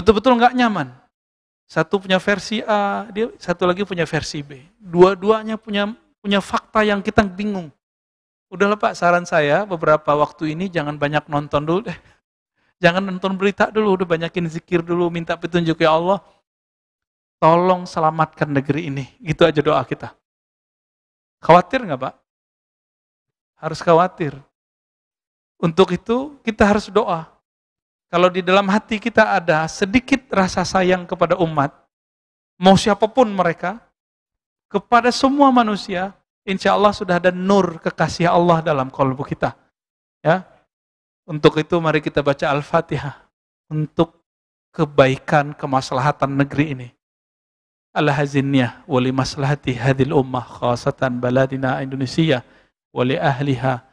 Betul-betul nggak nyaman. Satu punya versi A, dia satu lagi punya versi B. Dua-duanya punya punya fakta yang kita bingung. Udahlah Pak, saran saya beberapa waktu ini jangan banyak nonton dulu deh. Jangan nonton berita dulu, udah banyakin zikir dulu, minta petunjuk ya Allah. Tolong selamatkan negeri ini. Gitu aja doa kita. Khawatir nggak Pak? Harus khawatir. Untuk itu kita harus doa. Kalau di dalam hati kita ada sedikit rasa sayang kepada umat, mau siapapun mereka, kepada semua manusia, insya Allah sudah ada nur kekasih Allah dalam kalbu kita. Ya, untuk itu mari kita baca Al-Fatihah untuk kebaikan kemaslahatan negeri ini. al hazinnya wali maslahati hadil ummah khasatan baladina Indonesia wali ahliha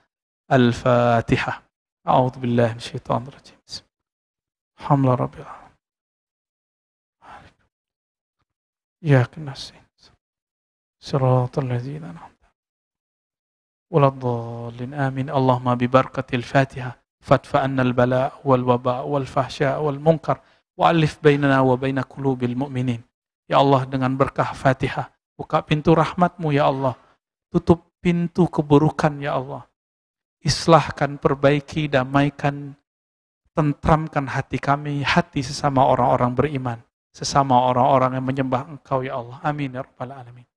Al-Fatihah. A'udzu Bismillahirrahmanirrahim. حمل رب العالمين إياك نستعين صراط الذين أنعمت ولا الضالين آمين اللهم ببركة الفاتحة فادف عنا البلاء والوباء والفحشاء والمنكر وألف بيننا وبين قلوب المؤمنين Ya Allah dengan berkah Fatihah buka pintu rahmatmu ya Allah tutup pintu keburukan ya Allah islahkan perbaiki damaikan tentramkan hati kami, hati sesama orang-orang beriman, sesama orang-orang yang menyembah Engkau ya Allah. Amin ya rabbal alamin.